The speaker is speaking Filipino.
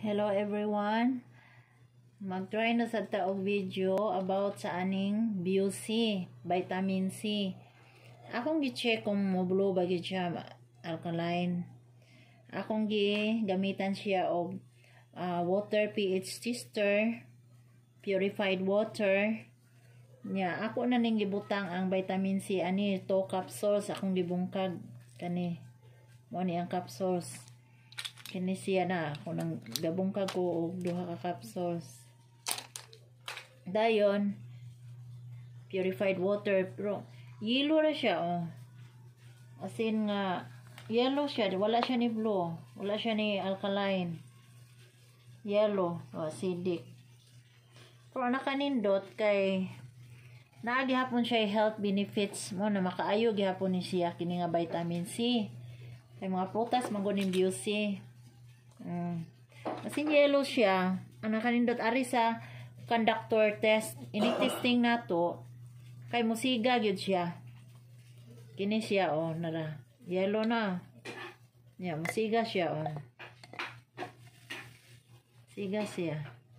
Hello everyone. Mag-try na sa taog video about sa aning BUC, vitamin C. Akong gi-check kung moblo ba gid siya alkaline. Akong gi gamitan siya og uh, water pH tester, purified water. Nya ako na ning gibutang ang vitamin C ani to capsules akong gibungkag kani. Mo ni ang capsules. Kini siya na. Kunang gabong ka ko o duha ka capsules. Dayon, purified water. Pero, yellow ra siya, oh. As in nga, yellow siya. Wala siya ni blue. Wala siya ni alkaline. Yellow. O, oh, acidic. Pero, nakanindot kay naa gihapon siya health benefits mo na makaayo gihapon ni siya kini nga vitamin C kay mga prutas mangon ni B.C. Uh, kasi yellow siya. Ang dot ari sa conductor test. Initesting na to. Kay musiga yun siya. Kini siya o. Oh, nara. Yellow na. Yeah, musiga siya o. Oh. Siga siya.